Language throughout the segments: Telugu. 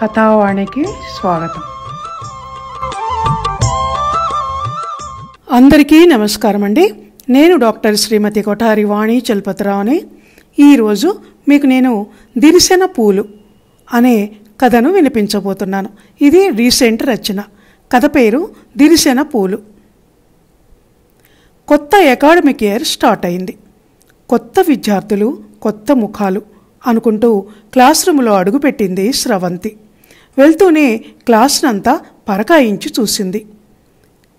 కథావాణికి స్వాగతం అందరికీ నమస్కారం అండి నేను డాక్టర్ శ్రీమతి కొఠారి వాణి చలపతిరావుని ఈరోజు మీకు నేను దిరిసెన పూలు అనే కథను వినిపించబోతున్నాను ఇది రీసెంట్ రచన కథ పేరు దిరిసెన పూలు కొత్త అకాడమిక్ ఇయర్ స్టార్ట్ అయింది కొత్త విద్యార్థులు కొత్త ముఖాలు అనుకుంటూ క్లాస్ రూమ్లో అడుగుపెట్టింది స్రవంతి వెళ్తూనే క్లాసునంతా పరకాయించి చూసింది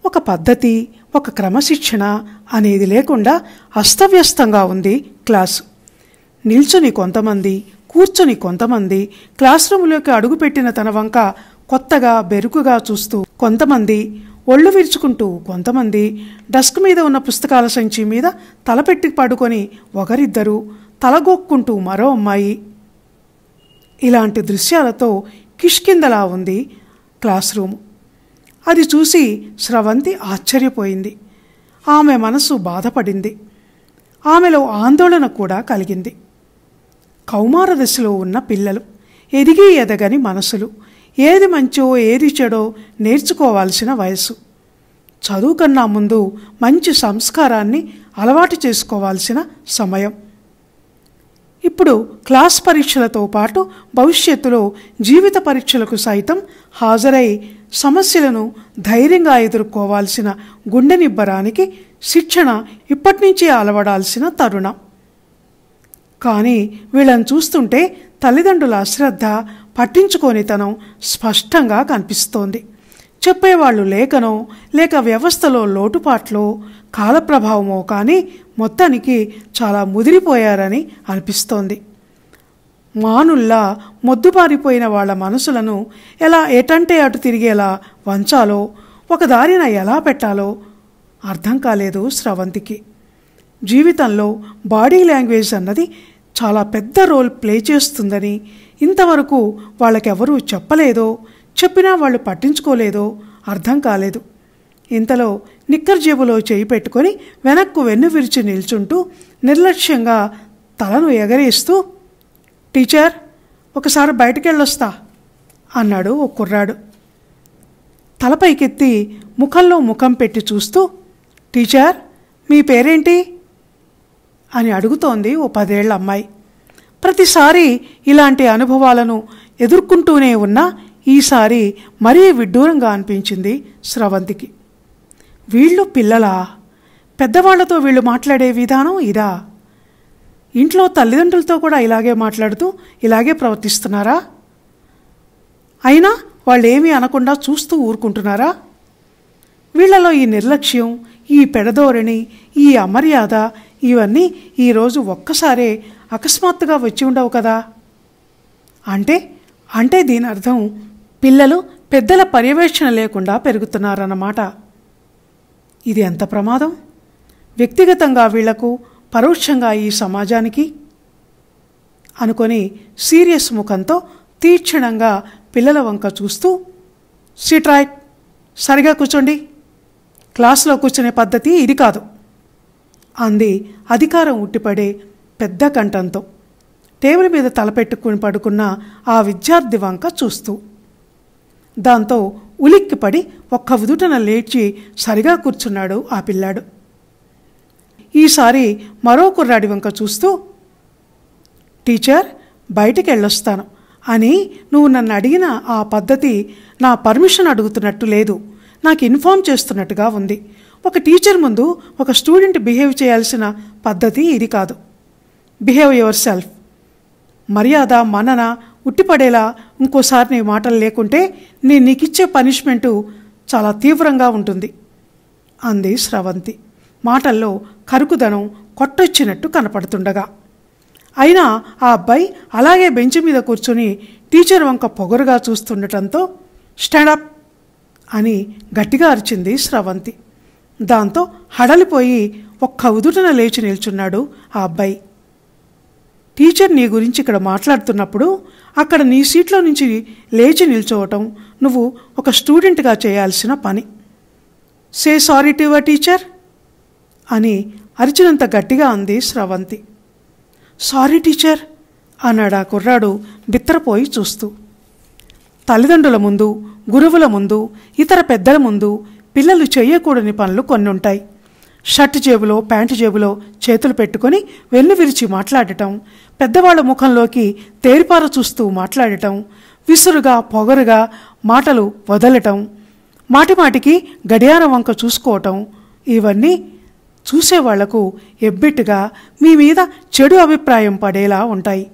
ఒక పద్ధతి ఒక క్రమశిక్షణ అనేది లేకుండా అస్తవ్యస్తంగా ఉంది క్లాసు నిల్చుని కొంతమంది కూర్చొని కొంతమంది క్లాస్ రూమ్లోకి అడుగుపెట్టిన తన వంక కొత్తగా బెరుకుగా చూస్తూ కొంతమంది ఒళ్ళు విరుచుకుంటూ కొంతమంది డస్క్ మీద ఉన్న పుస్తకాల సంచి మీద తలపెట్టి పడుకొని ఒకరిద్దరూ తలగొక్కుంటూ మరో అమ్మాయి ఇలాంటి దృశ్యాలతో కిష్కిందలా ఉంది క్లాస్ రూము అది చూసి స్రవంతి ఆశ్చర్యపోయింది ఆమె మనసు బాధపడింది ఆమెలో ఆందోళన కూడా కలిగింది కౌమార దశలో ఉన్న పిల్లలు ఎదిగి ఎదగని మనసులు ఏది మంచో ఏది చెడో నేర్చుకోవాల్సిన వయసు చదువు ముందు మంచి సంస్కారాన్ని అలవాటు చేసుకోవాల్సిన సమయం ఇప్పుడు క్లాస్ పరీక్షలతో పాటు భవిష్యత్తులో జీవిత పరీక్షలకు సైతం హాజరై సమస్యలను ధైర్యంగా ఎదుర్కోవాల్సిన గుండెనిబ్బరానికి శిక్షణ ఇప్పటి నుంచే అలవడాల్సిన తరుణం కానీ వీళ్ళని చూస్తుంటే తల్లిదండ్రుల అశ్రద్ధ పట్టించుకోనితనం స్పష్టంగా కనిపిస్తోంది చెప్పేవాళ్ళు లేకనో లేక వ్యవస్థలో లోటుపాట్లో కాలప్రభావమో కానీ మొత్తానికి చాలా ముదిరిపోయారని అనిపిస్తోంది మానుల్లా మొద్దుపారిపోయిన వాళ్ళ మనసులను ఎలా ఏటంటే అటు తిరిగేలా వంచాలో ఒక దారిన ఎలా పెట్టాలో అర్థం కాలేదు స్రవంతికి జీవితంలో బాడీ లాంగ్వేజ్ అన్నది చాలా పెద్ద రోల్ ప్లే చేస్తుందని ఇంతవరకు వాళ్ళకెవరూ చెప్పలేదో చెప్పినా వాళ్ళు పట్టించుకోలేదో అర్థం కాలేదు ఇంతలో నిక్కర్ జేబులో చేయి పెట్టుకొని వెనక్కు వెన్ను విరిచి నిల్చుంటూ నిర్లక్ష్యంగా తలను ఎగరేస్తూ టీచర్ ఒకసారి బయటకెళ్ళొస్తా అన్నాడు ఓ కుర్రాడు తలపైకెత్తి ముఖంలో ముఖం పెట్టి చూస్తూ టీచర్ మీ పేరేంటి అని అడుగుతోంది ఓ పదేళ్ల అమ్మాయి ప్రతిసారి ఇలాంటి అనుభవాలను ఎదుర్కొంటూనే ఉన్నా ఈసారి మరీ విడ్డూరంగా అనిపించింది స్రవంతికి వీళ్ళు పిల్లలా పెద్దవాళ్లతో వీళ్ళు మాట్లాడే విధానం ఇదా ఇంట్లో తల్లిదండ్రులతో కూడా ఇలాగే మాట్లాడుతూ ఇలాగే ప్రవర్తిస్తున్నారా అయినా వాళ్ళు ఏమీ అనకుండా చూస్తూ ఊరుకుంటున్నారా వీళ్లలో ఈ నిర్లక్ష్యం ఈ పెడధోరణి ఈ అమర్యాద ఇవన్నీ ఈరోజు ఒక్కసారే అకస్మాత్తుగా వచ్చి ఉండవు కదా అంటే అంటే దీని అర్థం పిల్లలు పెద్దల పర్యవేక్షణ లేకుండా పెరుగుతున్నారన్నమాట ఇది ఎంత ప్రమాదం వ్యక్తిగతంగా వీళ్లకు పరోక్షంగా ఈ సమాజానికి అనుకొని సీరియస్ ముఖంతో తీక్షణంగా పిల్లల వంక చూస్తూ సీట్ రైట్ సరిగా కూర్చోండి క్లాసులో కూర్చునే పద్ధతి ఇది కాదు అంది అధికారం ఉట్టిపడే పెద్ద కంఠంతో టేబుల్ మీద తలపెట్టుకుని పడుకున్న ఆ విద్యార్థి వంక చూస్తూ దాంతో ఉలిక్కిపడి ఒక్క ఉదుటన లేచి సరిగా కూర్చున్నాడు ఆ పిల్లాడు ఈసారి మరో కుర్రాడి వంక చూస్తూ టీచర్ బయటికి వెళ్ళొస్తాను అని నువ్వు నన్ను అడిగిన ఆ పద్ధతి నా పర్మిషన్ అడుగుతున్నట్టు లేదు నాకు ఇన్ఫామ్ చేస్తున్నట్టుగా ఉంది ఒక టీచర్ ముందు ఒక స్టూడెంట్ బిహేవ్ చేయాల్సిన పద్ధతి ఇది కాదు బిహేవ్ యువర్ సెల్ఫ్ మర్యాద మనన ఉట్టిపడేలా ఇంకోసారి నీ మాటలు లేకుంటే నేను నీకిచ్చే పనిష్మెంటు చాలా తీవ్రంగా ఉంటుంది అంది స్రవంతి మాటల్లో కరుకుదనం కొట్టొచ్చినట్టు కనపడుతుండగా అయినా ఆ అబ్బాయి అలాగే బెంచ్ మీద కూర్చుని టీచర్ వంక పొగరుగా చూస్తుండటంతో స్టాండప్ అని గట్టిగా అరిచింది స్రవంతి దాంతో హడలిపోయి ఒక్క ఉదుటన లేచి నిల్చున్నాడు ఆ అబ్బాయి టీచర్ నీ గురించి ఇక్కడ మాట్లాడుతున్నప్పుడు అక్కడ నీ సీట్లో నుంచి లేచి నిల్చోవటం నువ్వు ఒక స్టూడెంట్గా చేయాల్సిన పని say sorry to your teacher అని అరిచినంత గట్టిగా అంది స్రవంతి సారీ టీచర్ అన్నాడు ఆ కుర్రాడు బిత్తరపోయి చూస్తూ తల్లిదండ్రుల ముందు గురువుల ముందు ఇతర పెద్దల ముందు పిల్లలు చేయకూడని పనులు కొన్ని ఉంటాయి షర్టు జేబులో ప్యాంటు జేబులో చేతులు పెట్టుకొని వెన్ను విరిచి మాట్లాడటం పెద్దవాళ్ళ ముఖంలోకి తేరిపార చూస్తూ మాట్లాడటం విసురుగా పొగరుగా మాటలు వదలటం మాటిమాటికి గడియార వంక చూసుకోవటం ఇవన్నీ చూసేవాళ్లకు ఎబ్బెట్టుగా మీ మీద చెడు అభిప్రాయం పడేలా ఉంటాయి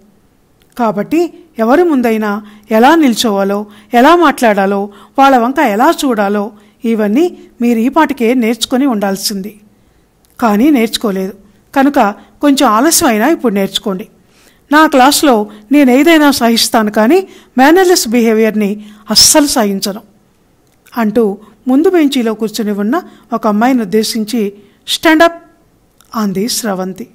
కాబట్టి ఎవరి ముందైనా ఎలా నిల్చోవాలో ఎలా మాట్లాడాలో వాళ్ళ వంక ఎలా చూడాలో ఇవన్నీ మీరు ఈపాటికే నేర్చుకొని ఉండాల్సింది కానీ నేర్చుకోలేదు కనుక కొంచెం ఆలస్యమైనా ఇప్పుడు నేర్చుకోండి నా క్లాస్లో నేను ఏదైనా సహిస్తాను కానీ మేనర్లెస్ బిహేవియర్ని అస్సలు సహించను అంటూ ముందు బెంచీలో కూర్చుని ఉన్న ఒక అమ్మాయిని ఉద్దేశించి స్టాండప్ అంది స్రవంతి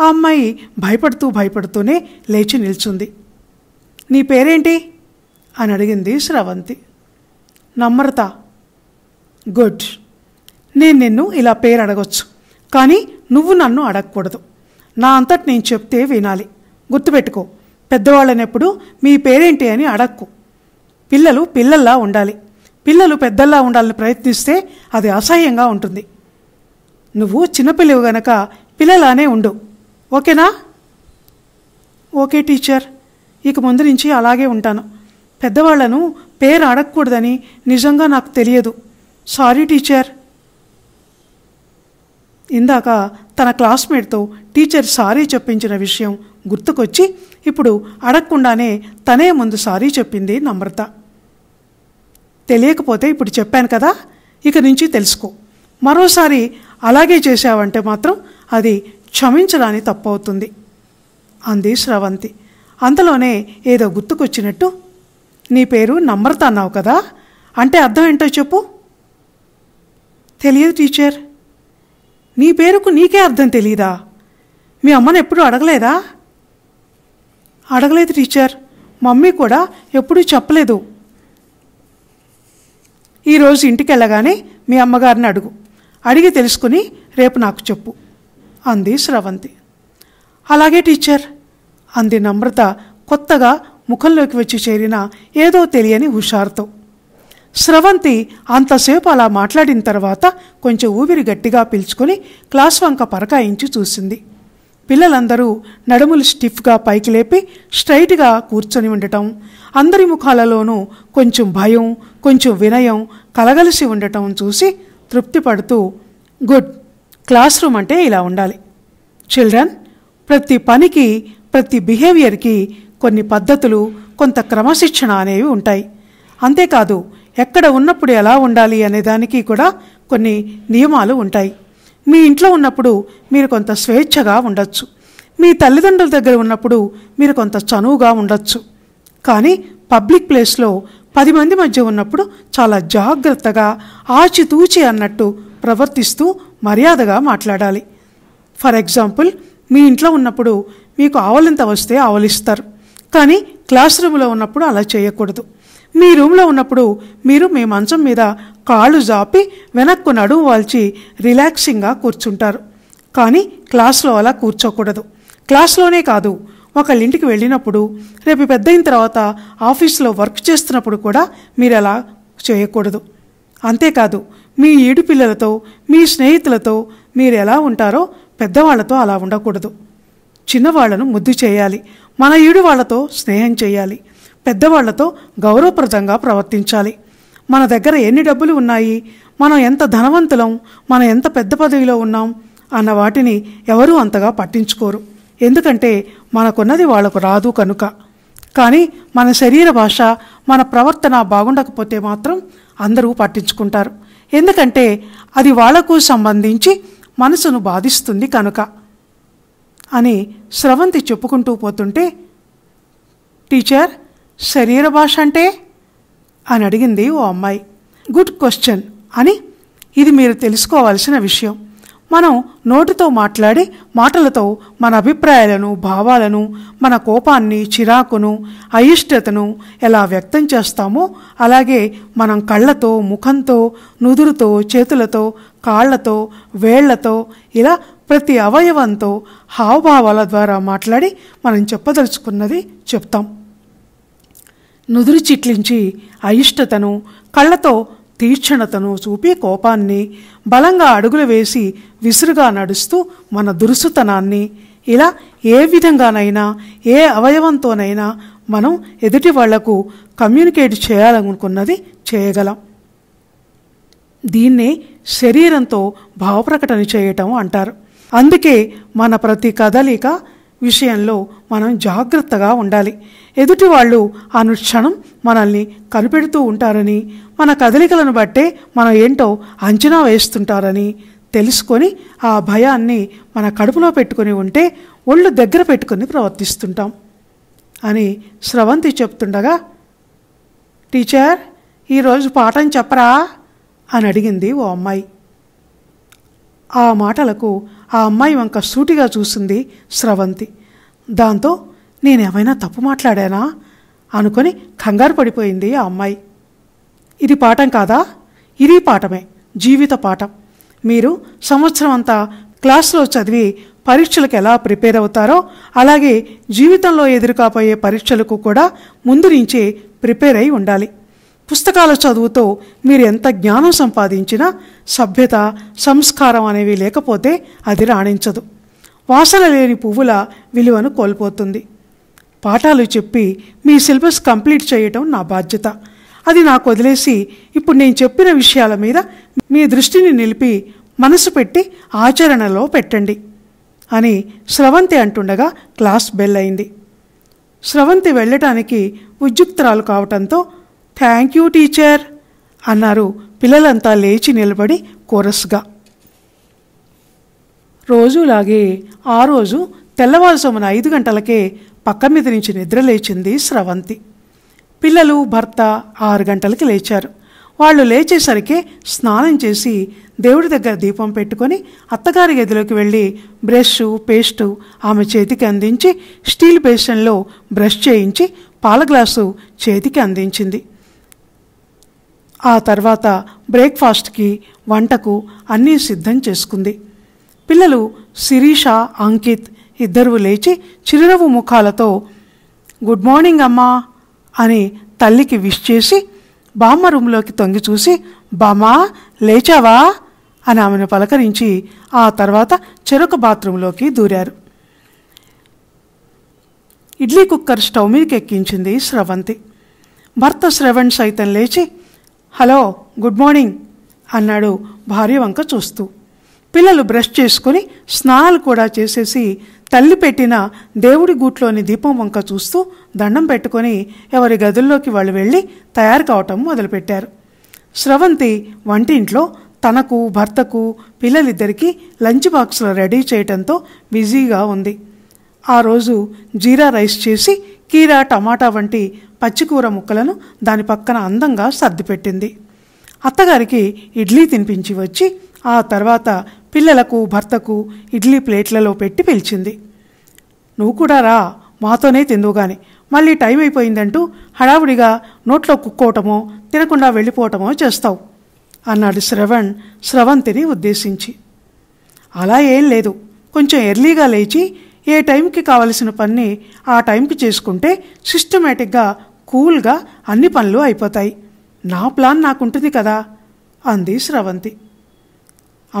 ఆ అమ్మాయి భయపడుతూ భయపడుతూనే లేచి నిల్చుంది నీ పేరేంటి అని అడిగింది స్రవంతి నమ్రత గుడ్ నేను నిన్ను ఇలా పేరు అడగొచ్చు కానీ నువ్వు నన్ను అడగకూడదు నా అంతటి నేను చెప్తే వినాలి గుర్తుపెట్టుకో పెద్దవాళ్ళనెప్పుడు మీ పేరేంటి అని అడక్కు పిల్లలు పిల్లల్లా ఉండాలి పిల్లలు పెద్దల్లా ఉండాలని ప్రయత్నిస్తే అది అసహ్యంగా ఉంటుంది నువ్వు చిన్నపిల్లవు గనక పిల్లలానే ఉండు ఓకేనా ఓకే టీచర్ ఇక ముందు నుంచి అలాగే ఉంటాను పెద్దవాళ్లను పేరు అడగకూడదని నిజంగా నాకు తెలియదు సారీ టీచర్ ఇందాక తన క్లాస్మేట్తో టీచర్ సారీ చెప్పించిన విషయం గుర్తుకొచ్చి ఇప్పుడు అడగకుండానే తనే ముందు సారీ చెప్పింది నమ్రత తెలియకపోతే ఇప్పుడు చెప్పాను కదా ఇక నుంచి తెలుసుకో మరోసారి అలాగే చేశావంటే మాత్రం అది క్షమించడానికి తప్పవుతుంది అంది శ్రవంతి అంతలోనే ఏదో గుర్తుకొచ్చినట్టు నీ పేరు నమ్రత అన్నావు కదా అంటే అర్థం ఏంటో చెప్పు తెలియదు టీచర్ నీ పేరుకు నీకే అర్థం తెలీదా మీ అమ్మను ఎప్పుడు అడగలేదా అడగలేదు టీచర్ మమ్మీ కూడా ఎప్పుడూ చెప్పలేదు ఈరోజు ఇంటికి వెళ్ళగానే మీ అమ్మగారిని అడుగు అడిగి తెలుసుకుని రేపు నాకు చెప్పు అంది శ్రవంతి అలాగే టీచర్ అంది నమ్రత కొత్తగా ముఖంలోకి వచ్చి చేరిన ఏదో తెలియని హుషారుతో స్రవంతి అంతసేపు అలా మాట్లాడిన తర్వాత కొంచెం ఊపిరి గట్టిగా పిలుచుకొని క్లాస్ వంక పరకాయించి చూసింది పిల్లలందరూ నడుములు స్టిఫ్గా పైకి లేపి స్ట్రైట్గా కూర్చొని ఉండటం అందరి ముఖాలలోనూ కొంచెం భయం కొంచెం వినయం కలగలిసి ఉండటం చూసి తృప్తి పడుతూ గుడ్ క్లాస్ రూమ్ అంటే ఇలా ఉండాలి చిల్డ్రన్ ప్రతి పనికి ప్రతి బిహేవియర్కి కొన్ని పద్ధతులు కొంత క్రమశిక్షణ అనేవి ఉంటాయి అంతేకాదు ఎక్కడ ఉన్నప్పుడు ఎలా ఉండాలి అనే దానికి కూడా కొన్ని నియమాలు ఉంటాయి మీ ఇంట్లో ఉన్నప్పుడు మీరు కొంత స్వేచ్ఛగా ఉండొచ్చు మీ తల్లిదండ్రుల దగ్గర ఉన్నప్పుడు మీరు కొంత చనువుగా ఉండొచ్చు కానీ పబ్లిక్ ప్లేస్లో పది మంది మధ్య ఉన్నప్పుడు చాలా జాగ్రత్తగా ఆచితూచి అన్నట్టు ప్రవర్తిస్తూ మర్యాదగా మాట్లాడాలి ఫర్ ఎగ్జాంపుల్ మీ ఇంట్లో ఉన్నప్పుడు మీకు ఆవలింత వస్తే ఆవలిస్తారు కానీ క్లాస్ రూమ్లో ఉన్నప్పుడు అలా చేయకూడదు మీ రూమ్లో ఉన్నప్పుడు మీరు మీ మంచం మీద కాళ్ళు జాపి వెనక్కు నడుము వాల్చి రిలాక్సింగ్గా కూర్చుంటారు కానీ క్లాస్లో అలా కూర్చోకూడదు క్లాస్లోనే కాదు ఒకళ్ళింటికి వెళ్ళినప్పుడు రేపు పెద్ద అయిన తర్వాత ఆఫీస్లో వర్క్ చేస్తున్నప్పుడు కూడా మీరు అలా చేయకూడదు అంతేకాదు మీ ఏడు పిల్లలతో మీ స్నేహితులతో మీరు ఎలా ఉంటారో పెద్దవాళ్లతో అలా ఉండకూడదు చిన్నవాళ్లను ముద్దు చేయాలి మన ఈడు వాళ్లతో స్నేహం చేయాలి పెద్దవాళ్లతో గౌరవప్రదంగా ప్రవర్తించాలి మన దగ్గర ఎన్ని డబ్బులు ఉన్నాయి మనం ఎంత ధనవంతులం మనం ఎంత పెద్ద పదవిలో ఉన్నాం అన్న వాటిని ఎవరూ అంతగా పట్టించుకోరు ఎందుకంటే మనకున్నది వాళ్లకు రాదు కనుక కానీ మన శరీర భాష మన ప్రవర్తన బాగుండకపోతే మాత్రం అందరూ పట్టించుకుంటారు ఎందుకంటే అది వాళ్లకు సంబంధించి మనసును బాధిస్తుంది కనుక అని స్రవంతి చెప్పుకుంటూ పోతుంటే టీచర్ శరీర భాష అంటే అని అడిగింది ఓ అమ్మాయి గుడ్ క్వశ్చన్ అని ఇది మీరు తెలుసుకోవాల్సిన విషయం మనం నోటితో మాట్లాడి మాటలతో మన అభిప్రాయాలను భావాలను మన కోపాన్ని చిరాకును అయిష్టతను ఎలా వ్యక్తం చేస్తామో అలాగే మనం కళ్ళతో ముఖంతో నుదురుతో చేతులతో కాళ్లతో వేళ్లతో ఇలా ప్రతి అవయవంతో హావభావాల ద్వారా మాట్లాడి మనం చెప్పదలుచుకున్నది చెప్తాం నుదురు చిట్లించి అయిష్టతను కళ్ళతో తీక్షణతను చూపి కోపాన్ని బలంగా అడుగులు వేసి విసురుగా నడుస్తూ మన దురుసుతనాన్ని ఇలా ఏ విధంగానైనా ఏ అవయవంతోనైనా మనం ఎదుటి వాళ్లకు కమ్యూనికేట్ చేయాలనుకున్నది చేయగలం దీన్నే శరీరంతో భావప్రకటన చేయటం అంటారు అందుకే మన ప్రతి కదలిక విషయంలో మనం జాగ్రత్తగా ఉండాలి ఎదుటి వాళ్ళు అనుక్షణం మనల్ని కనిపెడుతూ ఉంటారని మన కదలికలను బట్టే మనం ఏంటో అంచనా వేస్తుంటారని తెలుసుకొని ఆ భయాన్ని మన కడుపులో పెట్టుకుని ఉంటే ఒళ్ళు దగ్గర పెట్టుకుని ప్రవర్తిస్తుంటాం అని స్రవంతి చెప్తుండగా టీచర్ ఈరోజు పాఠం చెప్పరా అని అడిగింది ఓ అమ్మాయి ఆ మాటలకు ఆ అమ్మాయి వంక సూటిగా చూసింది స్రవంతి దాంతో నేనేమైనా తప్పు మాట్లాడానా అనుకొని కంగారు పడిపోయింది ఆ అమ్మాయి ఇది పాఠం కాదా ఇది పాఠమే జీవిత పాఠం మీరు సంవత్సరం అంతా క్లాస్లో చదివి పరీక్షలకు ఎలా ప్రిపేర్ అవుతారో అలాగే జీవితంలో ఎదురుకాపోయే పరీక్షలకు కూడా ముందు నుంచి ప్రిపేర్ అయి ఉండాలి పుస్తకాల చదువుతో మీరు ఎంత జ్ఞానం సంపాదించినా సభ్యత సంస్కారం అనేవి లేకపోతే అది రాణించదు వాసన లేని పువ్వుల విలువను కోల్పోతుంది పాఠాలు చెప్పి మీ సిలబస్ కంప్లీట్ చేయటం నా బాధ్యత అది నాకు వదిలేసి ఇప్పుడు నేను చెప్పిన విషయాల మీద మీ దృష్టిని నిలిపి మనసు పెట్టి ఆచరణలో పెట్టండి అని స్రవంతి అంటుండగా క్లాస్ బెల్ అయింది స్రవంతి వెళ్ళటానికి ఉద్యుక్తురాలు కావటంతో థ్యాంక్ యూ టీచర్ అన్నారు పిల్లలంతా లేచి నిలబడి కోరస్గా రోజులాగే ఆ రోజు తెల్లవారుసమున ఐదు గంటలకే పక్క మీద నుంచి నిద్రలేచింది స్రవంతి పిల్లలు భర్త ఆరు గంటలకి లేచారు వాళ్ళు లేచేసరికి స్నానం చేసి దేవుడి దగ్గర దీపం పెట్టుకొని అత్తగారి గదిలోకి వెళ్ళి బ్రష్ పేస్టు ఆమె చేతికి అందించి స్టీల్ బేసన్లో బ్రష్ చేయించి పాల గ్లాసు చేతికి అందించింది ఆ తర్వాత బ్రేక్ఫాస్ట్కి వంటకు అన్నీ సిద్ధం చేసుకుంది పిల్లలు శిరీష అంకిత్ ఇద్దరు లేచి చిరునవ్వు ముఖాలతో గుడ్ మార్నింగ్ అమ్మా అని తల్లికి విష్ చేసి బామ్మ రూమ్లోకి తొంగి చూసి బామ్మా లేచావా అని ఆమెను పలకరించి ఆ తర్వాత చెరొక బాత్రూంలోకి దూరారు ఇడ్లీ కుక్కర్ స్టవ్ మీదకి ఎక్కించింది స్రవంతి భర్త శ్రవణ్ సైతం లేచి హలో గుడ్ మార్నింగ్ అన్నాడు భార్య వంక చూస్తూ పిల్లలు బ్రష్ చేసుకుని స్నానాలు కూడా చేసేసి తల్లి పెట్టిన దేవుడి గూట్లోని దీపం వంక చూస్తూ దండం పెట్టుకొని ఎవరి గదుల్లోకి వాళ్ళు వెళ్ళి తయారు కావటం మొదలుపెట్టారు స్రవంతి వంటింట్లో తనకు భర్తకు పిల్లలిద్దరికీ లంచ్ బాక్సులు రెడీ చేయటంతో బిజీగా ఉంది ఆ రోజు జీరా రైస్ చేసి కీరా టమాటా వంటి పచ్చికూర ముక్కలను దాని పక్కన అందంగా సర్దిపెట్టింది అత్తగారికి ఇడ్లీ తినిపించి వచ్చి ఆ తర్వాత పిల్లలకు భర్తకు ఇడ్లీ ప్లేట్లలో పెట్టి పిలిచింది నువ్వు కూడా రా మాతోనే తిందువుగాని మళ్ళీ టైం అయిపోయిందంటూ హడావుడిగా నోట్లో కుక్కోవటమో తినకుండా వెళ్ళిపోవటమో చేస్తావు అన్నాడు శ్రవణ్ స్రవంతిని ఉద్దేశించి అలా ఏం లేదు కొంచెం ఎర్లీగా లేచి ఏ టైంకి కావలసిన పని ఆ టైంకి చేసుకుంటే సిస్టమేటిక్గా కూల్గా అన్ని పనులు అయిపోతాయి నా ప్లాన్ నాకుంటుంది కదా అంది శ్రవంతి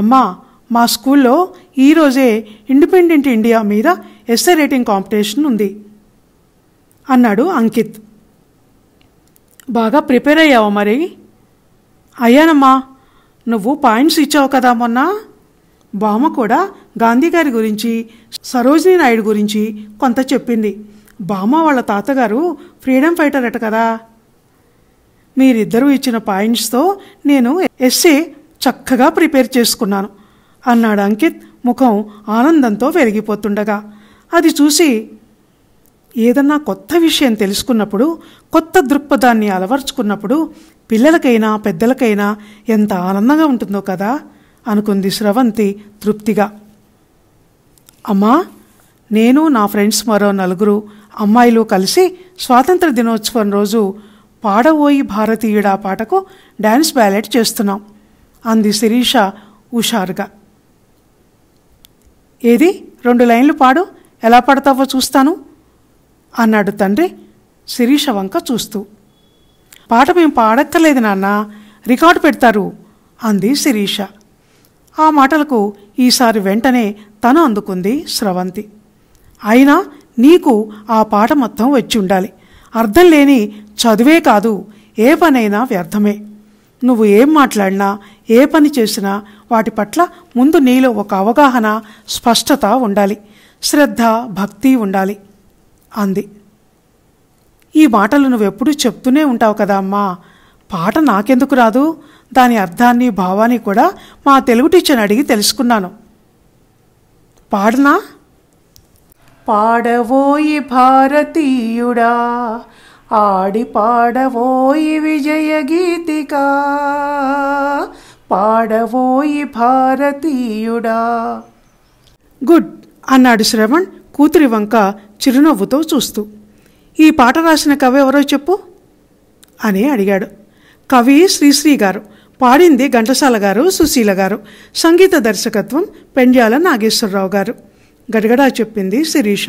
అమ్మా మా స్కూల్లో ఈరోజే ఇండిపెండెంట్ ఇండియా మీద ఎస్ఏ రేటింగ్ కాంపిటీషన్ ఉంది అన్నాడు అంకిత్ బాగా ప్రిపేర్ అయ్యావు మరి అయ్యానమ్మా నువ్వు పాయింట్స్ ఇచ్చావు కదా మొన్న బామ్మ కూడా గాంధీ గారి గురించి సరోజినీ నాయుడు గురించి కొంత చెప్పింది బామ్మ వాళ్ళ తాతగారు ఫ్రీడమ్ ఫైటర్ అట కదా మీరిద్దరూ ఇచ్చిన పాయింట్స్తో నేను ఎస్సే చక్కగా ప్రిపేర్ చేసుకున్నాను అన్నాడు అంకిత్ ముఖం ఆనందంతో వెలిగిపోతుండగా అది చూసి ఏదన్నా కొత్త విషయం తెలుసుకున్నప్పుడు కొత్త దృక్పథాన్ని అలవర్చుకున్నప్పుడు పిల్లలకైనా పెద్దలకైనా ఎంత ఆనందంగా ఉంటుందో కదా అనుకుంది స్రవంతి తృప్తిగా అమ్మా నేను నా ఫ్రెండ్స్ మరో నలుగురు అమ్మాయిలు కలిసి స్వాతంత్ర దినోత్సవం రోజు పాడవోయి భారతీయుడా పాటకు డ్యాన్స్ బ్యాలెట్ చేస్తున్నాం అంది శిరీష హుషారుగా ఏది రెండు లైన్లు పాడు ఎలా పడతావో చూస్తాను అన్నాడు తండ్రి శిరీష వంక చూస్తూ పాట మేము పాడక్కర్లేదు నాన్న రికార్డు పెడతారు అంది శిరీష ఆ మాటలకు ఈసారి వెంటనే తను అందుకుంది స్రవంతి అయినా నీకు ఆ పాట మొత్తం వచ్చి ఉండాలి అర్థం లేని చదువే కాదు ఏ పనైనా వ్యర్థమే నువ్వు ఏం మాట్లాడినా ఏ పని చేసినా వాటి పట్ల ముందు నీలో ఒక అవగాహన స్పష్టత ఉండాలి శ్రద్ధ భక్తి ఉండాలి అంది ఈ మాటలు నువ్వెప్పుడు చెప్తూనే ఉంటావు కదా అమ్మా పాట నాకెందుకు రాదు దాని అర్థాన్ని భావాన్ని కూడా మా తెలుగు టీచర్ని అడిగి తెలుసుకున్నాను పాడనా పాడవోయి భారతీయుడా ఆడి పాడవోయి విజయ గీతిక పాడవోయి భారతీయుడా గుడ్ అన్నాడు శ్రవణ్ కూతురి వంక చిరునవ్వుతో చూస్తూ ఈ పాట రాసిన కవి ఎవరో చెప్పు అని అడిగాడు కవి శ్రీశ్రీ గారు పాడింది ఘంటసాల గారు సుశీల గారు సంగీత దర్శకత్వం పెండ్యాల నాగేశ్వరరావు గారు గడగడా చెప్పింది శిరీష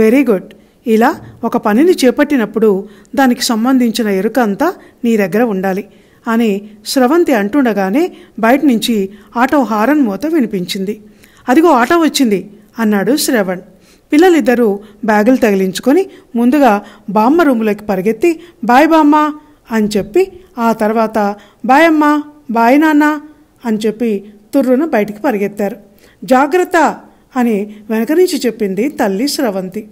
వెరీ గుడ్ ఇలా ఒక పనిని చేపట్టినప్పుడు దానికి సంబంధించిన ఎరుక అంతా నీ దగ్గర ఉండాలి అని స్రవంతి అంటుండగానే బయట నుంచి ఆటో హారన్ మూత వినిపించింది అదిగో ఆటో వచ్చింది అన్నాడు శ్రవణ్ పిల్లలిద్దరూ బ్యాగులు తగిలించుకొని ముందుగా బామ్మ రూములోకి పరిగెత్తి బాయ్ బామ్మ అని చెప్పి ఆ తర్వాత బాయమ్మ బాయ్ నాన్న అని చెప్పి తుర్రును బయటికి పరిగెత్తారు జాగ్రత్త అని వెనక నుంచి చెప్పింది తల్లి స్రవంతి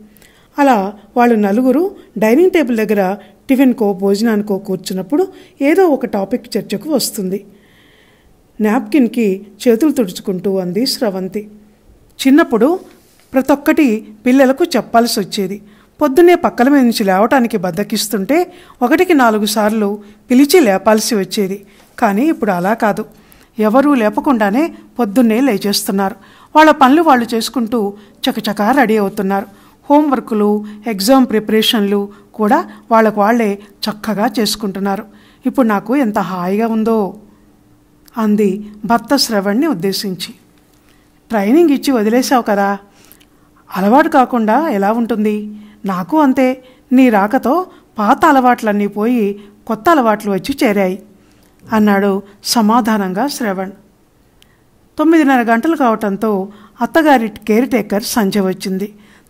అలా వాళ్ళు నలుగురు డైనింగ్ టేబుల్ దగ్గర టిఫిన్కో భోజనానికో కూర్చున్నప్పుడు ఏదో ఒక టాపిక్ చర్చకు వస్తుంది నాప్కిన్కి చేతులు తుడుచుకుంటూ అంది స్రవంతి చిన్నప్పుడు ప్రతి ఒక్కటి పిల్లలకు చెప్పాల్సి వచ్చేది పొద్దునే పక్కల మీద నుంచి లేవటానికి బద్దకిస్తుంటే ఒకటికి నాలుగు సార్లు పిలిచి లేపాల్సి వచ్చేది కానీ ఇప్పుడు అలా కాదు ఎవరూ లేపకుండానే పొద్దున్నే లేచేస్తున్నారు వాళ్ళ పనులు వాళ్ళు చేసుకుంటూ చకచకా రెడీ అవుతున్నారు హోంవర్కులు ఎగ్జామ్ ప్రిపరేషన్లు కూడా వాళ్ళకు వాళ్లే చక్కగా చేసుకుంటున్నారు ఇప్పుడు నాకు ఎంత హాయిగా ఉందో అంది భర్త శ్రవణ్ని ఉద్దేశించి ట్రైనింగ్ ఇచ్చి వదిలేశావు కదా అలవాటు కాకుండా ఎలా ఉంటుంది నాకు అంతే నీ రాకతో పాత అలవాట్లన్నీ పోయి కొత్త అలవాట్లు వచ్చి చేరాయి అన్నాడు సమాధానంగా శ్రవణ్ తొమ్మిదిన్నర గంటలు కావటంతో అత్తగారి కేర్ టేకర్ సంజ వచ్చింది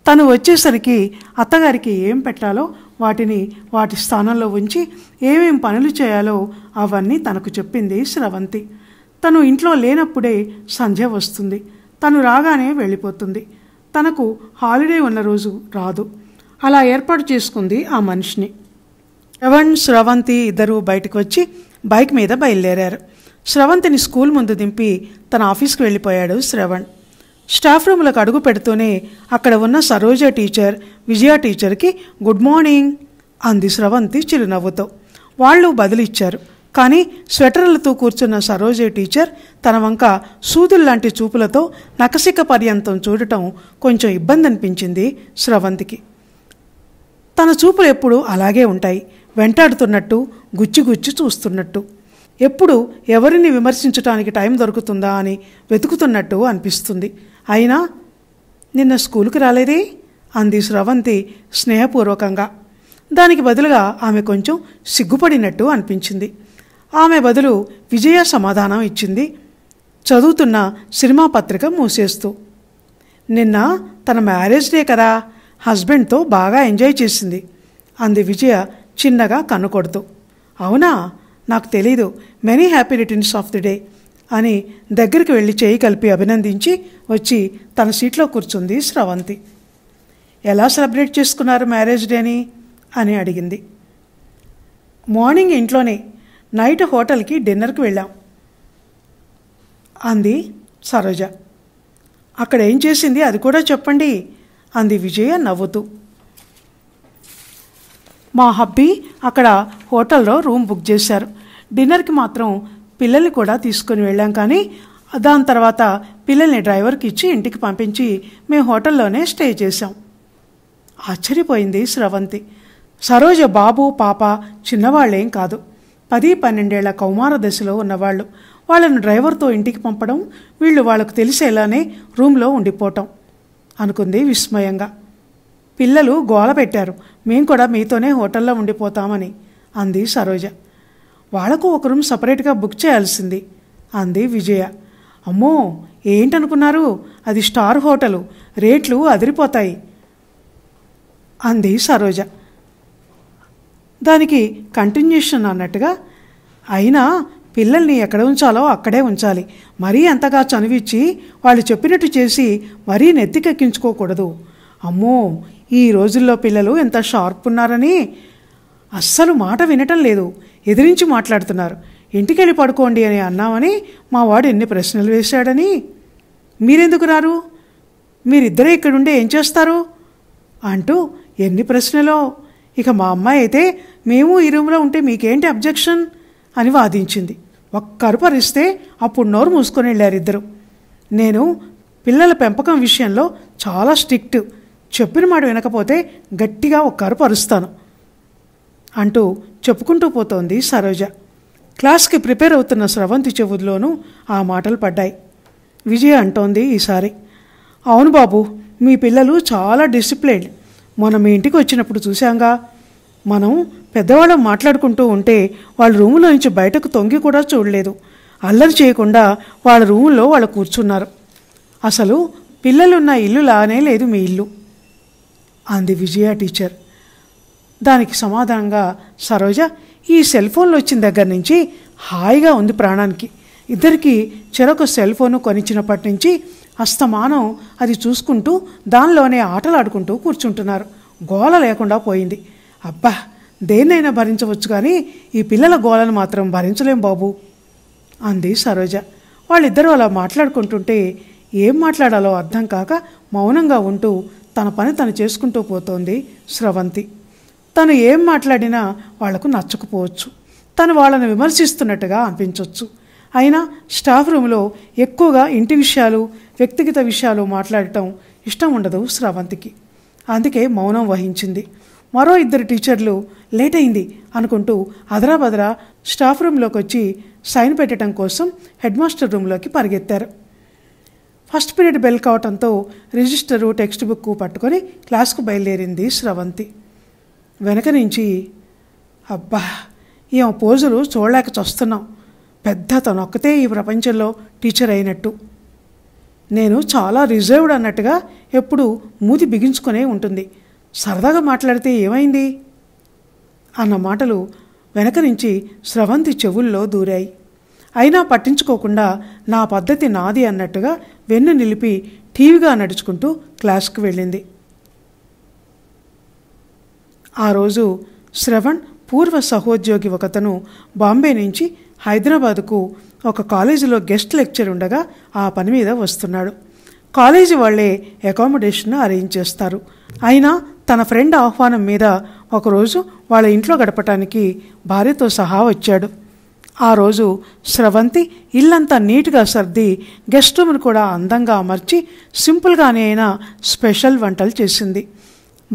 తను వచ్చేసరికి అత్తగారికి ఏం పెట్టాలో వాటిని వాటి స్థానంలో ఉంచి ఏమేం పనులు చేయాలో అవన్నీ తనకు చెప్పింది శ్రవంతి తను ఇంట్లో లేనప్పుడే సంజయ్ వస్తుంది తను రాగానే వెళ్ళిపోతుంది తనకు హాలిడే ఉన్న రోజు రాదు అలా ఏర్పాటు చేసుకుంది ఆ మనిషిని శ్రవణ్ శ్రవంతి ఇద్దరు బయటకు వచ్చి బైక్ మీద బయలుదేరారు శ్రవంతిని స్కూల్ ముందు దింపి తన ఆఫీస్కి వెళ్ళిపోయాడు శ్రవణ్ స్టాఫ్ రూమ్లకు అడుగు పెడుతూనే అక్కడ ఉన్న సరోజ టీచర్ విజయ టీచర్కి గుడ్ మార్నింగ్ అంది శ్రవంతి చిరునవ్వుతో వాళ్ళు బదిలిచ్చారు కానీ స్వెటర్లతో కూర్చున్న సరోజ టీచర్ తన వంక సూదుల్లాంటి చూపులతో నకసిక పర్యంతం చూడటం కొంచెం ఇబ్బంది అనిపించింది స్రవంతికి తన చూపులు ఎప్పుడు అలాగే ఉంటాయి వెంటాడుతున్నట్టు గుచ్చి గుచ్చి చూస్తున్నట్టు ఎప్పుడు ఎవరిని విమర్శించటానికి టైం దొరుకుతుందా అని వెతుకుతున్నట్టు అనిపిస్తుంది అయినా నిన్న స్కూల్కి రాలేదే అంది స్రవంతి స్నేహపూర్వకంగా దానికి బదులుగా ఆమె కొంచెం సిగ్గుపడినట్టు అనిపించింది ఆమె బదులు విజయ సమాధానం ఇచ్చింది చదువుతున్న సినిమా పత్రిక మూసేస్తూ నిన్న తన మ్యారేజ్ డే కదా హస్బెండ్తో బాగా ఎంజాయ్ చేసింది అంది విజయ చిన్నగా కన్నుకొడుతూ అవునా నాకు తెలీదు many happy returns of the day అని దగ్గరికి వెళ్ళి చేయి కలిపి అభినందించి వచ్చి తన సీట్లో కూర్చుంది స్రవంతి ఎలా సెలబ్రేట్ చేసుకున్నారు మ్యారేజ్ డేని అని అడిగింది మార్నింగ్ ఇంట్లోనే నైట్ హోటల్కి డిన్నర్కి వెళ్ళాం అంది సరోజ అక్కడ ఏం చేసింది అది కూడా చెప్పండి అంది విజయ నవ్వుతూ మా హబ్బీ అక్కడ హోటల్లో రూమ్ బుక్ చేశారు డిన్నర్కి మాత్రం పిల్లల్ని కూడా తీసుకొని వెళ్ళాం కానీ దాని తర్వాత పిల్లల్ని డ్రైవర్కి ఇచ్చి ఇంటికి పంపించి మేము హోటల్లోనే స్టే చేశాం ఆశ్చర్యపోయింది స్రవంతి సరోజ బాబు పాప చిన్నవాళ్ళేం కాదు పది పన్నెండేళ్ల కౌమార దశలో ఉన్నవాళ్ళు వాళ్ళను డ్రైవర్తో ఇంటికి పంపడం వీళ్ళు వాళ్ళకు తెలిసేలానే రూమ్లో ఉండిపోవటం అనుకుంది విస్మయంగా పిల్లలు గోల పెట్టారు మేము కూడా మీతోనే హోటల్లో ఉండిపోతామని అంది సరోజ వాళ్లకు ఒక రూమ్ సపరేట్గా బుక్ చేయాల్సింది అంది విజయ అమ్మో ఏంటనుకున్నారు అది స్టార్ హోటలు రేట్లు అదిరిపోతాయి అంది సరోజ దానికి కంటిన్యూషన్ అన్నట్టుగా అయినా పిల్లల్ని ఎక్కడ ఉంచాలో అక్కడే ఉంచాలి మరీ అంతగా చనువిచ్చి వాళ్ళు చెప్పినట్టు చేసి మరీ నెత్తికెక్కించుకోకూడదు అమ్మో ఈ రోజుల్లో పిల్లలు ఎంత షార్ప్ ఉన్నారని అస్సలు మాట వినటం లేదు ఎదిరించి మాట్లాడుతున్నారు ఇంటికెళ్ళి పడుకోండి అని అన్నామని మా వాడు ఎన్ని ప్రశ్నలు వేశాడని మీరెందుకు రారు మీరిద్దరే ఇక్కడుండే ఏం చేస్తారు అంటూ ఎన్ని ప్రశ్నలో ఇక మా అమ్మాయి అయితే మేము ఈ రూమ్లో ఉంటే మీకేంటి అబ్జెక్షన్ అని వాదించింది అరుపరిస్తే అప్పుడు నోరు మూసుకొని వెళ్ళారు ఇద్దరు నేను పిల్లల పెంపకం విషయంలో చాలా స్ట్రిక్ట్ చెప్పిన మాట వినకపోతే గట్టిగా కరు పరుస్తాను అంటూ చెప్పుకుంటూ పోతోంది సరోజ క్లాస్కి ప్రిపేర్ అవుతున్న స్రవంతి చెవుల్లోనూ ఆ మాటలు పడ్డాయి విజయ అంటోంది ఈసారి అవును బాబు మీ పిల్లలు చాలా డిసిప్లైన్డ్ మొన్న మీ ఇంటికి వచ్చినప్పుడు చూశాంగా మనం పెద్దవాళ్ళు మాట్లాడుకుంటూ ఉంటే వాళ్ళ రూములో నుంచి బయటకు తొంగి కూడా చూడలేదు అల్లరి చేయకుండా వాళ్ళ రూములో వాళ్ళు కూర్చున్నారు అసలు పిల్లలున్న ఇల్లు లానే లేదు మీ ఇల్లు అంది విజయ టీచర్ దానికి సమాధానంగా సరోజ ఈ సెల్ ఫోన్లు వచ్చిన దగ్గర నుంచి హాయిగా ఉంది ప్రాణానికి ఇద్దరికి చెరొక సెల్ ఫోను కొనిచ్చినప్పటి నుంచి అస్తమానం అది చూసుకుంటూ దానిలోనే ఆటలాడుకుంటూ కూర్చుంటున్నారు గోల లేకుండా పోయింది అబ్బా దేన్నైనా భరించవచ్చు కానీ ఈ పిల్లల గోలను మాత్రం భరించలేం బాబు అంది సరోజ వాళ్ళిద్దరూ అలా మాట్లాడుకుంటుంటే ఏం మాట్లాడాలో అర్థం కాక మౌనంగా ఉంటూ తన పని తను చేసుకుంటూ పోతోంది స్రవంతి తను ఏం మాట్లాడినా వాళ్లకు నచ్చకపోవచ్చు తను వాళ్ళను విమర్శిస్తున్నట్టుగా అనిపించవచ్చు అయినా స్టాఫ్ రూమ్లో ఎక్కువగా ఇంటి విషయాలు వ్యక్తిగత విషయాలు మాట్లాడటం ఇష్టం ఉండదు స్రవంతికి అందుకే మౌనం వహించింది మరో ఇద్దరు టీచర్లు లేట్ అయింది అనుకుంటూ అదరాబదరా స్టాఫ్ రూమ్లోకి వచ్చి సైన్ పెట్టడం కోసం హెడ్ మాస్టర్ రూమ్లోకి పరిగెత్తారు ఫస్ట్ పీరియడ్ బెల్ కావటంతో రిజిస్టరు టెక్స్ట్ బుక్ పట్టుకొని క్లాస్కు బయలుదేరింది స్రవంతి వెనక నుంచి అబ్బా ఏం పోజులు చూడలేక చూస్తున్నాం పెద్ద తనొక్కతే ఈ ప్రపంచంలో టీచర్ అయినట్టు నేను చాలా రిజర్వ్డ్ అన్నట్టుగా ఎప్పుడు మూతి బిగించుకునే ఉంటుంది సరదాగా మాట్లాడితే ఏమైంది అన్న మాటలు వెనక నుంచి స్రవంతి చెవుల్లో దూరాయి అయినా పట్టించుకోకుండా నా పద్ధతి నాది అన్నట్టుగా వెన్ను నిలిపి టీవీగా నడుచుకుంటూ క్లాస్కి వెళ్ళింది ఆ రోజు శ్రవణ్ పూర్వ సహోద్యోగి ఒకతను బాంబే నుంచి హైదరాబాదుకు ఒక కాలేజీలో గెస్ట్ లెక్చర్ ఉండగా ఆ పని మీద వస్తున్నాడు కాలేజీ వాళ్లే అకామిడేషన్ అరేంజ్ చేస్తారు అయినా తన ఫ్రెండ్ ఆహ్వానం మీద ఒకరోజు వాళ్ళ ఇంట్లో గడపటానికి భార్యతో సహా వచ్చాడు ఆ రోజు స్రవంతి ఇల్లంతా నీట్గా సర్ది గెస్ట్ రూమ్ను కూడా అందంగా అమర్చి సింపుల్గానే అయినా స్పెషల్ వంటలు చేసింది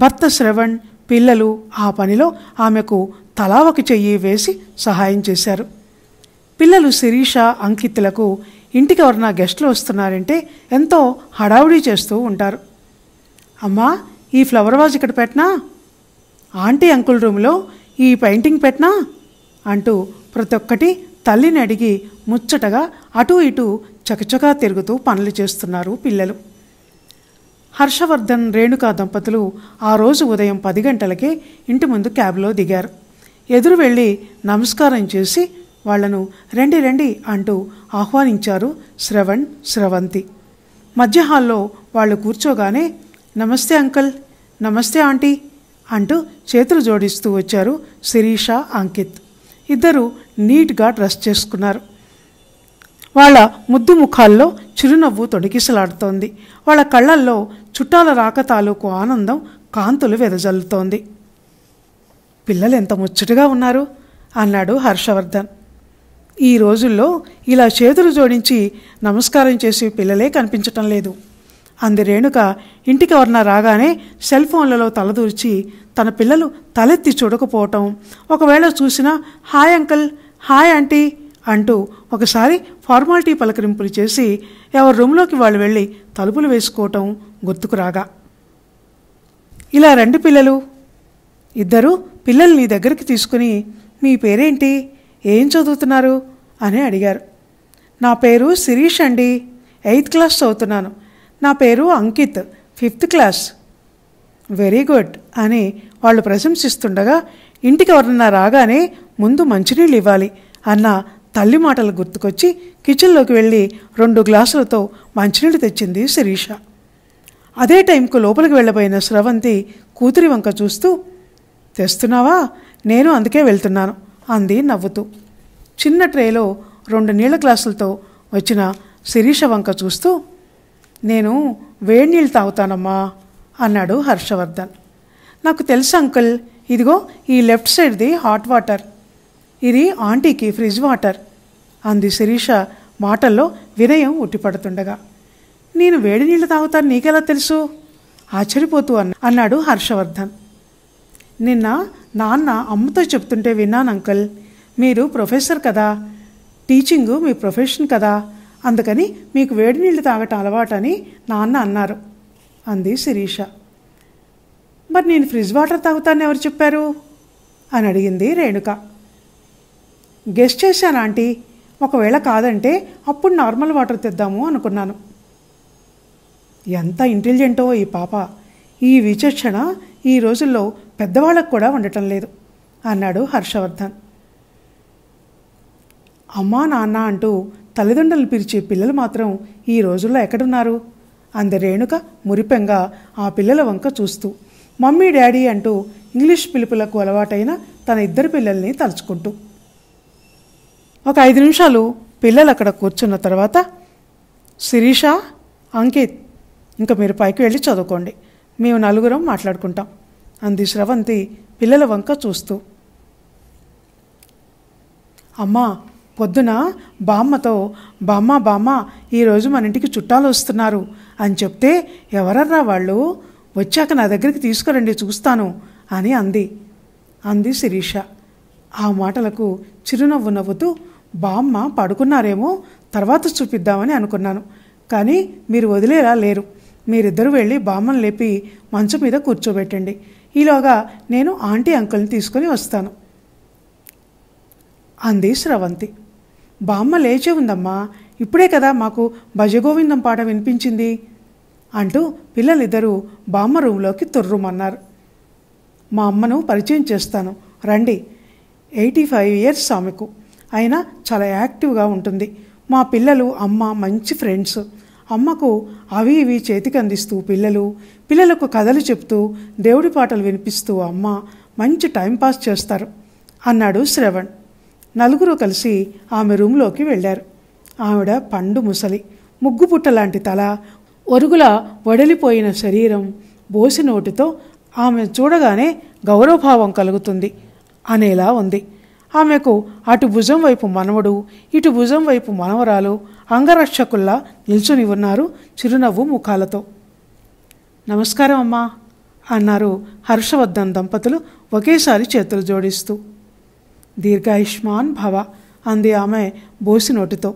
భర్త శ్రవణ్ పిల్లలు ఆ పనిలో ఆమెకు తలా ఒక చెయ్యి వేసి సహాయం చేశారు పిల్లలు శిరీష అంకితులకు ఇంటికి ఎవరన్నా గెస్ట్లు వస్తున్నారంటే ఎంతో హడావుడి చేస్తూ ఉంటారు అమ్మా ఈ ఫ్లవర్ వాజ్ ఇక్కడ పెట్టనా ఆంటీ అంకుల్ రూమ్లో ఈ పెయింటింగ్ పెట్టనా అంటూ ప్రతి ఒక్కటి తల్లిని అడిగి ముచ్చటగా అటూ ఇటూ చకచకా తిరుగుతూ పనులు చేస్తున్నారు పిల్లలు హర్షవర్ధన్ రేణుకా దంపతులు ఆ రోజు ఉదయం పది గంటలకే ఇంటి ముందు క్యాబ్లో దిగారు ఎదురు వెళ్ళి నమస్కారం చేసి వాళ్లను రండి రండి అంటూ ఆహ్వానించారు శ్రవణ్ శ్రవంతి మధ్య వాళ్ళు కూర్చోగానే నమస్తే అంకల్ నమస్తే ఆంటీ అంటూ చేతులు జోడిస్తూ వచ్చారు శిరీష అంకిత్ ఇద్దరు నీట్గా డ్రెస్ చేసుకున్నారు వాళ్ళ ముద్దు ముఖాల్లో చిరునవ్వు తొడిగిసలాడుతోంది వాళ్ళ కళ్ళల్లో చుట్టాల రాక తాలూకు ఆనందం కాంతులు వెదజల్లుతోంది పిల్లలు ఎంత ముచ్చటగా ఉన్నారు అన్నాడు హర్షవర్ధన్ ఈ రోజుల్లో ఇలా చేతులు జోడించి నమస్కారం చేసే పిల్లలే కనిపించటం లేదు అంది రేణుక ఇంటికి ఎవరన్నా రాగానే సెల్ ఫోన్లలో తలదూర్చి తన పిల్లలు తలెత్తి చూడకపోవటం ఒకవేళ చూసినా హాయ్ అంకల్ హాయ్ ఆంటీ అంటూ ఒకసారి ఫార్మాలిటీ పలకరింపులు చేసి ఎవరి రూమ్లోకి వాళ్ళు వెళ్ళి తలుపులు వేసుకోవటం గుర్తుకురాగా ఇలా రెండు పిల్లలు ఇద్దరు పిల్లల్ని దగ్గరికి తీసుకుని మీ పేరేంటి ఏం చదువుతున్నారు అని అడిగారు నా పేరు శిరీష్ అండి ఎయిత్ క్లాస్ చదువుతున్నాను నా పేరు Ankit fifth class very good అని వాళ్ళు ప్రశంసిస్తుండగా ఇంటికి ఎవరన్నా రాగానే ముందు మంచినీళ్ళు ఇవ్వాలి అన్న తల్లి మాటలు గుర్తుకొచ్చి కిచెన్లోకి వెళ్ళి రెండు గ్లాసులతో మంచినీళ్ళు తెచ్చింది శిరీష అదే టైంకు లోపలికి వెళ్ళబోయిన స్రవంతి కూతురి వంక చూస్తూ తెస్తున్నావా నేను అందుకే వెళ్తున్నాను అంది నవ్వుతూ చిన్న ట్రేలో రెండు నీళ్ల గ్లాసులతో వచ్చిన శిరీష వంక చూస్తూ నేను వేడి నీళ్ళు తాగుతానమ్మా అన్నాడు హర్షవర్ధన్ నాకు తెలుసు అంకుల్ ఇదిగో ఈ లెఫ్ట్ సైడ్ది హాట్ వాటర్ ఇది ఆంటీకి ఫ్రిడ్జ్ వాటర్ అంది శిరీష మాటల్లో వినయం ఉట్టిపడుతుండగా నేను వేడి నీళ్ళు తాగుతాను నీకెలా తెలుసు ఆశ్చర్యపోతూ అన్న అన్నాడు హర్షవర్ధన్ నిన్న నాన్న అమ్మతో చెప్తుంటే విన్నాను అంకుల్ మీరు ప్రొఫెసర్ కదా టీచింగు మీ ప్రొఫెషన్ కదా అందుకని మీకు వేడి నీళ్లు తాగటం అలవాటని నాన్న అన్నారు అంది శిరీష మరి నేను ఫ్రిడ్జ్ వాటర్ తాగుతాను ఎవరు చెప్పారు అని అడిగింది రేణుక గెస్ట్ చేశాను ఆంటీ ఒకవేళ కాదంటే అప్పుడు నార్మల్ వాటర్ తెద్దాము అనుకున్నాను ఎంత ఇంటెలిజెంటో ఈ పాప ఈ విచక్షణ ఈ రోజుల్లో పెద్దవాళ్ళకు కూడా ఉండటం లేదు అన్నాడు హర్షవర్ధన్ అమ్మా నాన్న అంటూ తల్లిదండ్రులు పిలిచే పిల్లలు మాత్రం ఈ రోజుల్లో ఎక్కడున్నారు అంది రేణుక మురిపెంగా ఆ పిల్లల వంక చూస్తూ మమ్మీ డాడీ అంటూ ఇంగ్లీష్ పిలుపులకు అలవాటైన తన ఇద్దరు పిల్లల్ని తలుచుకుంటూ ఒక ఐదు నిమిషాలు పిల్లలు అక్కడ కూర్చున్న తర్వాత శిరీష అంకిత్ ఇంకా మీరు పైకి వెళ్ళి చదువుకోండి మేము నలుగురం మాట్లాడుకుంటాం అంది శ్రవంతి పిల్లల వంక చూస్తూ అమ్మా పొద్దున బామ్మతో బామ్మ బామ్మ ఈరోజు మన ఇంటికి చుట్టాలు వస్తున్నారు అని చెప్తే ఎవరన్నా వాళ్ళు వచ్చాక నా దగ్గరికి తీసుకురండి చూస్తాను అని అంది అంది శిరీష ఆ మాటలకు చిరునవ్వు నవ్వుతూ బామ్మ పడుకున్నారేమో తర్వాత చూపిద్దామని అనుకున్నాను కానీ మీరు వదిలేలా లేరు మీరిద్దరూ వెళ్ళి బామ్మను లేపి మంచం మీద కూర్చోబెట్టండి ఈలోగా నేను ఆంటీ అంకుల్ని తీసుకొని వస్తాను అంది శ్రవంతి బామ్మ లేచే ఉందమ్మా ఇప్పుడే కదా మాకు భజగోవిందం పాట వినిపించింది అంటూ పిల్లలిద్దరూ బామ్మ రూమ్లోకి తుర్రుమన్నారు మా అమ్మను పరిచయం చేస్తాను రండి ఎయిటీ ఫైవ్ ఇయర్స్ ఆమెకు అయినా చాలా యాక్టివ్గా ఉంటుంది మా పిల్లలు అమ్మ మంచి ఫ్రెండ్స్ అమ్మకు అవి ఇవి చేతికి అందిస్తూ పిల్లలు పిల్లలకు కథలు చెప్తూ దేవుడి పాటలు వినిపిస్తూ అమ్మ మంచి టైంపాస్ చేస్తారు అన్నాడు శ్రవణ్ నలుగురు కలిసి ఆమె రూమ్లోకి వెళ్ళారు ఆవిడ పండు ముసలి ముగ్గుపుట్ట లాంటి తల ఒరుగుల వడలిపోయిన శరీరం బోసి నోటితో ఆమె చూడగానే గౌరవభావం కలుగుతుంది అనేలా ఉంది ఆమెకు అటు భుజం వైపు మనవడు ఇటు భుజం వైపు మనవరాలు అంగరక్షకుల్లా నిల్చుని ఉన్నారు చిరునవ్వు ముఖాలతో నమస్కారం అమ్మా అన్నారు హర్షవర్ధన్ దంపతులు ఒకేసారి చేతులు జోడిస్తూ దీర్ఘాయుష్మాన్ భవ అంది ఆమె బోసి నోటితో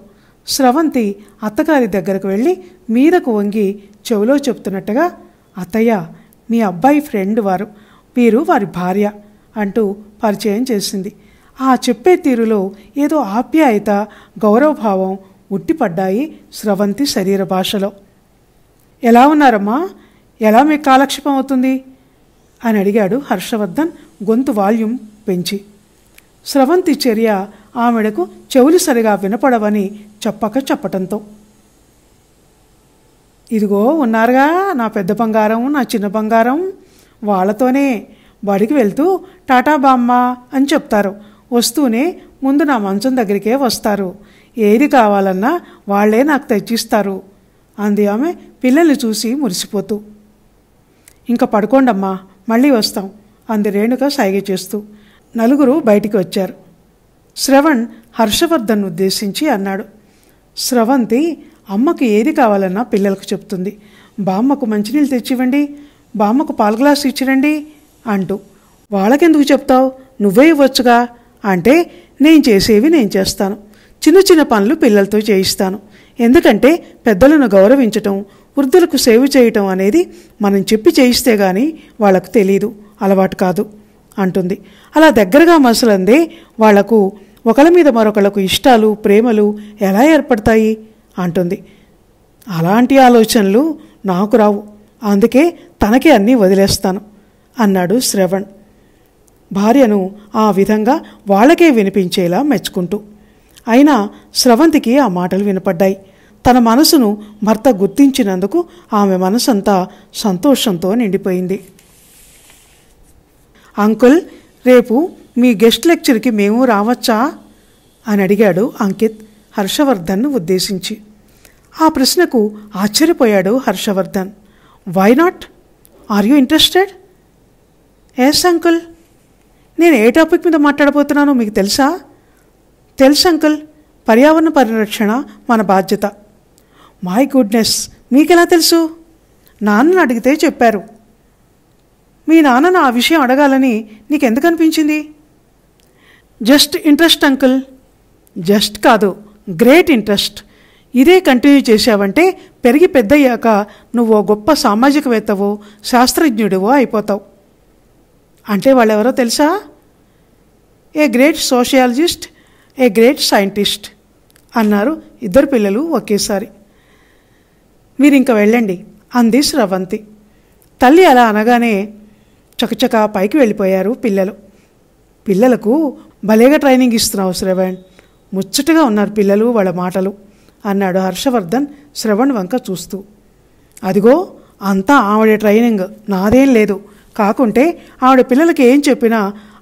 స్రవంతి అత్తగారి దగ్గరకు వెళ్ళి మీదకు వంగి చెవులో చెప్తున్నట్టుగా అత్తయ్య మీ అబ్బాయి ఫ్రెండ్ వారు వీరు వారి భార్య అంటూ పరిచయం చేసింది ఆ చెప్పే తీరులో ఏదో ఆప్యాయత గౌరవభావం ఉట్టిపడ్డాయి స్రవంతి శరీర భాషలో ఎలా ఉన్నారమ్మా ఎలా మీకు కాలక్షేపం అవుతుంది అని అడిగాడు హర్షవర్ధన్ గొంతు వాల్యూమ్ పెంచి స్రవంతి చర్య ఆమెడకు చెవులు సరిగా వినపడవని చెప్పక చెప్పటంతో ఇదిగో ఉన్నారుగా నా పెద్ద బంగారం నా చిన్న బంగారం వాళ్ళతోనే బడికి వెళ్తూ టాటా బామ్మ అని చెప్తారు వస్తూనే ముందు నా మంచం దగ్గరికే వస్తారు ఏది కావాలన్నా వాళ్లే నాకు తెచ్చిస్తారు అంది ఆమె పిల్లల్ని చూసి మురిసిపోతూ ఇంకా పడుకోండమ్మా మళ్ళీ వస్తాం అంది రేణుక సైగ చేస్తూ నలుగురు బయటికి వచ్చారు శ్రవణ్ హర్షవర్ధన్ ఉద్దేశించి అన్నాడు స్రవంతి అమ్మకు ఏది కావాలన్నా పిల్లలకు చెప్తుంది బామ్మకు మంచినీళ్ళు తెచ్చివ్వండి బామ్మకు పాల్ గ్లాస్ ఇచ్చిరండి అంటూ వాళ్ళకెందుకు చెప్తావు నువ్వే ఇవ్వచ్చుగా అంటే నేను చేసేవి నేను చేస్తాను చిన్న చిన్న పనులు పిల్లలతో చేయిస్తాను ఎందుకంటే పెద్దలను గౌరవించటం వృద్ధులకు సేవ చేయటం అనేది మనం చెప్పి చేయిస్తే గాని వాళ్ళకు తెలియదు అలవాటు కాదు అంటుంది అలా దగ్గరగా మసులందే వాళ్లకు ఒకళ్ళ మీద మరొకళ్ళకు ఇష్టాలు ప్రేమలు ఎలా ఏర్పడతాయి అంటుంది అలాంటి ఆలోచనలు నాకు రావు అందుకే తనకే అన్నీ వదిలేస్తాను అన్నాడు శ్రవణ్ భార్యను ఆ విధంగా వాళ్ళకే వినిపించేలా మెచ్చుకుంటూ అయినా స్రవంతికి ఆ మాటలు వినపడ్డాయి తన మనసును భర్త గుర్తించినందుకు ఆమె మనసంతా సంతోషంతో నిండిపోయింది అంకుల్ రేపు మీ గెస్ట్ లెక్చర్కి మేము రావచ్చా అని అడిగాడు అంకిత్ హర్షవర్ధన్ను ఉద్దేశించి ఆ ప్రశ్నకు ఆశ్చర్యపోయాడు Harshavardhan why not are you interested yes uncle నేను ఏ టాపిక్ మీద మాట్లాడబోతున్నానో మీకు తెలుసా తెలుసు అంకుల్ పర్యావరణ పరిరక్షణ మన బాధ్యత మై గుడ్నెస్ మీకెలా తెలుసు నాన్న అడిగితే చెప్పారు మీ నాన్న నా విషయం అడగాలని నీకెందుకు అనిపించింది జస్ట్ ఇంట్రెస్ట్ అంకుల్ జస్ట్ కాదు గ్రేట్ ఇంట్రెస్ట్ ఇదే కంటిన్యూ చేసావంటే పెరిగి పెద్దయ్యాక నువ్వు గొప్ప సామాజికవేత్తవో శాస్త్రజ్ఞుడివో అయిపోతావు అంటే వాళ్ళెవరో తెలుసా a great sociologist a great scientist అన్నారు ఇద్దరు పిల్లలు ఒకేసారి మీరు ఇంకా వెళ్ళండి అంది శ్రవంతి తల్లి అలా అనగానే చకచక పైకి వెళ్ళిపోయారు పిల్లలు పిల్లలకు భలేగా ట్రైనింగ్ ఇస్తున్నావు శ్రవణ్ ముచ్చటగా ఉన్నారు పిల్లలు వాళ్ళ మాటలు అన్నాడు హర్షవర్ధన్ శ్రవణ్ వంక చూస్తూ అదిగో అంతా ఆవిడ ట్రైనింగ్ నాదేం లేదు కాకుంటే ఆవిడ పిల్లలకి ఏం చెప్పినా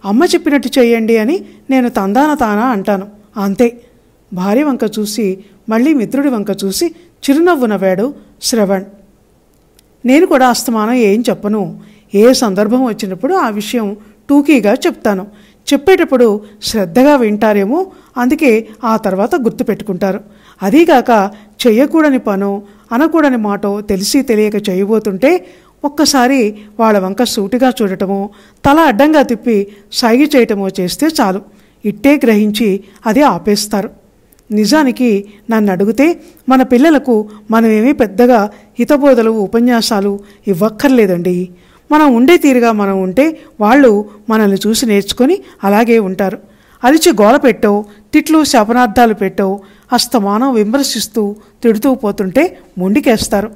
అమ్మ చెప్పినట్టు చేయండి అని నేను తందాన తానా అంటాను అంతే భార్య వంక చూసి మళ్ళీ మిత్రుడి వంక చూసి చిరునవ్వు నవ్వాడు శ్రవణ్ నేను కూడా అస్తమానం ఏం చెప్పను ఏ సందర్భం వచ్చినప్పుడు ఆ విషయం టూకీగా చెప్తాను చెప్పేటప్పుడు శ్రద్ధగా వింటారేమో అందుకే ఆ తర్వాత గుర్తుపెట్టుకుంటారు అదీగాక చెయ్యకూడని పనో అనకూడని మాటో తెలిసి తెలియక చేయబోతుంటే ఒక్కసారి వాళ్ళ వంక సూటిగా చూడటమో తల అడ్డంగా తిప్పి సాగి చేయటమో చేస్తే చాలు ఇట్టే గ్రహించి అది ఆపేస్తారు నిజానికి నన్ను అడిగితే మన పిల్లలకు మనమేమీ పెద్దగా హితబోధలు ఉపన్యాసాలు ఇవ్వక్కర్లేదండి మనం ఉండే తీరుగా మనం ఉంటే వాళ్ళు మనల్ని చూసి నేర్చుకొని అలాగే ఉంటారు అరిచి గోల పెట్టో తిట్లు శాపనార్థాలు పెట్టో అస్తమానం విమర్శిస్తూ తిడుతూ పోతుంటే మొండికేస్తారు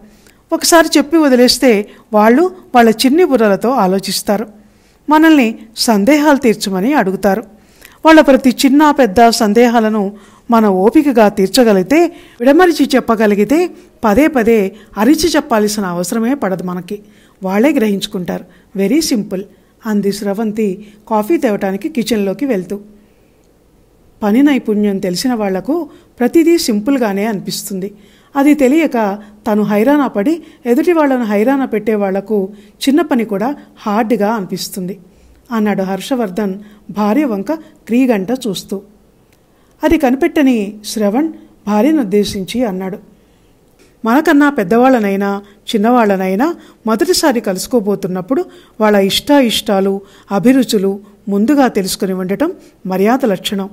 ఒకసారి చెప్పి వదిలేస్తే వాళ్ళు వాళ్ళ చిన్ని బుర్రలతో ఆలోచిస్తారు మనల్ని సందేహాలు తీర్చమని అడుగుతారు వాళ్ళ ప్రతి చిన్న పెద్ద సందేహాలను మన ఓపికగా తీర్చగలిగితే విడమరిచి చెప్పగలిగితే పదే పదే అరిచి చెప్పాల్సిన అవసరమే పడదు మనకి వాళ్లే గ్రహించుకుంటారు వెరీ సింపుల్ అంది స్రవంతి కాఫీ తేవటానికి కిచెన్లోకి వెళ్తూ పని నైపుణ్యం తెలిసిన వాళ్లకు ప్రతిదీ సింపుల్గానే అనిపిస్తుంది అది తెలియక తను హైరాణ పడి ఎదుటి వాళ్లను హైరాణ పెట్టే వాళ్లకు చిన్న పని కూడా హార్డ్గా అనిపిస్తుంది అన్నాడు హర్షవర్ధన్ భార్య వంక క్రీగంట చూస్తూ అది కనిపెట్టని శ్రవణ్ భార్యను ఉద్దేశించి అన్నాడు మనకన్నా పెద్దవాళ్ళనైనా చిన్నవాళ్ళనైనా మొదటిసారి కలుసుకోబోతున్నప్పుడు వాళ్ళ ఇష్టాయిష్టాలు అభిరుచులు ముందుగా తెలుసుకుని ఉండటం మర్యాద లక్షణం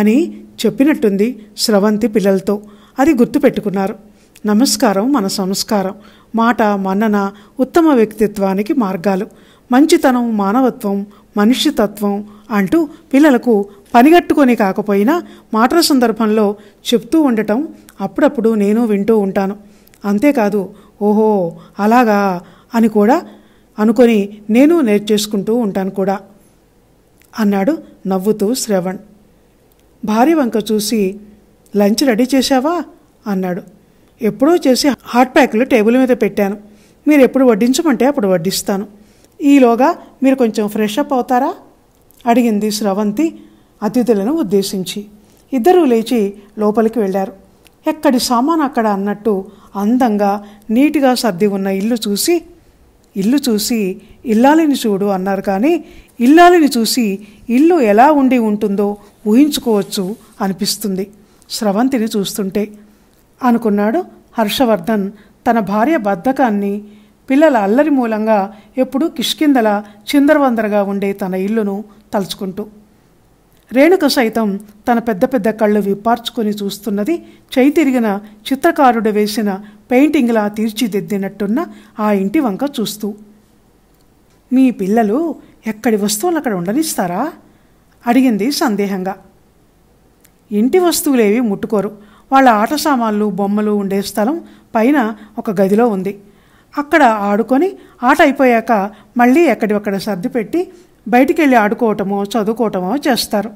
అని చెప్పినట్టుంది స్రవంతి పిల్లలతో అది గుర్తుపెట్టుకున్నారు నమస్కారం మన సంస్కారం మాట మన్నన ఉత్తమ వ్యక్తిత్వానికి మార్గాలు మంచితనం మానవత్వం మనిషితత్వం అంటూ పిల్లలకు పనిగట్టుకొని కాకపోయినా మాటల సందర్భంలో చెప్తూ ఉండటం అప్పుడప్పుడు నేను వింటూ ఉంటాను అంతేకాదు ఓహో అలాగా అని కూడా అనుకొని నేను నేర్చేసుకుంటూ ఉంటాను కూడా అన్నాడు నవ్వుతూ శ్రవణ్ భార్య వంక చూసి లంచ్ రెడీ చేశావా అన్నాడు ఎప్పుడో చేసి హాట్ ప్యాక్లు టేబుల్ మీద పెట్టాను మీరు ఎప్పుడు వడ్డించమంటే అప్పుడు వడ్డిస్తాను ఈలోగా మీరు కొంచెం ఫ్రెష్ అప్ అవుతారా అడిగింది స్రవంతి అతిథులను ఉద్దేశించి ఇద్దరూ లేచి లోపలికి వెళ్ళారు ఎక్కడి సామాన్ అక్కడ అన్నట్టు అందంగా నీట్గా సర్ది ఉన్న ఇల్లు చూసి ఇల్లు చూసి ఇల్లాలిని చూడు అన్నారు కానీ ఇల్లాలిని చూసి ఇల్లు ఎలా ఉండి ఉంటుందో ఊహించుకోవచ్చు అనిపిస్తుంది స్రవంతిని చూస్తుంటే అనుకున్నాడు హర్షవర్ధన్ తన భార్య బద్ధకాన్ని పిల్లల అల్లరి మూలంగా ఎప్పుడూ కిష్కిందల చిందరవందరగా ఉండే తన ఇల్లును తలుచుకుంటూ రేణుక సైతం తన పెద్ద పెద్ద కళ్ళు విపార్చుకొని చూస్తున్నది చై తిరిగిన చిత్రకారుడు వేసిన పెయింటింగ్లా తీర్చిదిద్దినట్టున్న ఆ ఇంటి వంక చూస్తూ మీ పిల్లలు ఎక్కడి వస్తువులు అక్కడ ఉండనిస్తారా అడిగింది సందేహంగా ఇంటి వస్తువులేవి ముట్టుకోరు వాళ్ళ ఆట సామాన్లు బొమ్మలు ఉండే స్థలం పైన ఒక గదిలో ఉంది అక్కడ ఆడుకొని ఆట అయిపోయాక మళ్ళీ ఎక్కడివక్కడ సర్దిపెట్టి బయటికి వెళ్ళి ఆడుకోవటమో చదువుకోవటమో చేస్తారు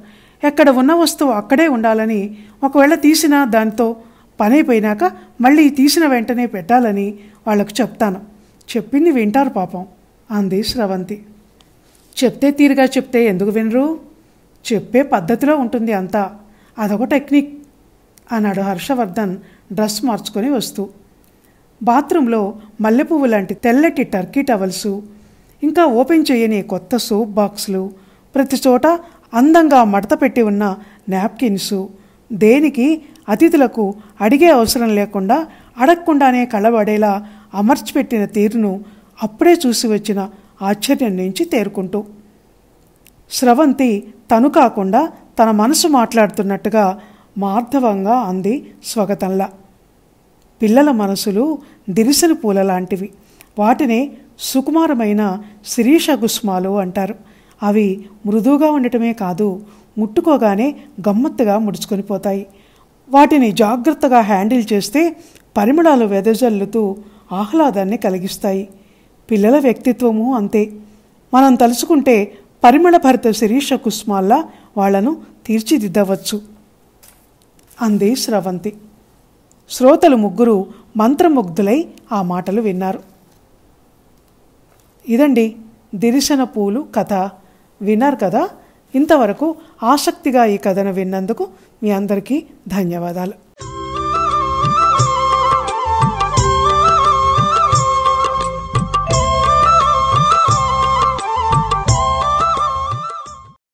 ఎక్కడ ఉన్న వస్తువు అక్కడే ఉండాలని ఒకవేళ తీసినా దానితో పని అయిపోయినాక మళ్ళీ తీసిన వెంటనే పెట్టాలని వాళ్ళకు చెప్తాను చెప్పింది వింటారు పాపం అంది స్రవంతి చెప్తే తీరుగా చెప్తే ఎందుకు వినరు చెప్పే పద్ధతిలో ఉంటుంది అంతా అదొక టెక్నిక్ అన్నాడు హర్షవర్ధన్ డ్రెస్ మార్చుకొని వస్తూ బాత్రూంలో మల్లెపువ్వు లాంటి తెల్లటి టర్కీ టవల్సు ఇంకా ఓపెన్ చేయని కొత్త సోప్ బాక్సులు ప్రతి చోట అందంగా మడత పెట్టి ఉన్న నాప్కిన్స్ దేనికి అతిథులకు అడిగే అవసరం లేకుండా అడగకుండానే కలబడేలా అమర్చిపెట్టిన తీరును అప్పుడే చూసి వచ్చిన ఆశ్చర్యం నుంచి తేరుకుంటూ స్రవంతి తను కాకుండా తన మనసు మాట్లాడుతున్నట్టుగా మార్ధవంగా అంది స్వగతంలా పిల్లల మనసులు దిరిసిన పూల లాంటివి వాటిని సుకుమారమైన శిరీష గుస్మాలు అంటారు అవి మృదువుగా ఉండటమే కాదు ముట్టుకోగానే గమ్మత్తుగా ముడుచుకొని పోతాయి వాటిని జాగ్రత్తగా హ్యాండిల్ చేస్తే పరిమళాలు వెదజల్లుతూ ఆహ్లాదాన్ని కలిగిస్తాయి పిల్లల వ్యక్తిత్వము అంతే మనం తలుచుకుంటే భరిత శిరీష కుస్మాల్లా వాళ్లను తీర్చిదిద్దవచ్చు అంది స్రవంతి శ్రోతలు ముగ్గురు మంత్రముగ్ధులై ఆ మాటలు విన్నారు ఇదండి దిరిశన పూలు కథ విన్నారు కదా ఇంతవరకు ఆసక్తిగా ఈ కథను విన్నందుకు మీ అందరికీ ధన్యవాదాలు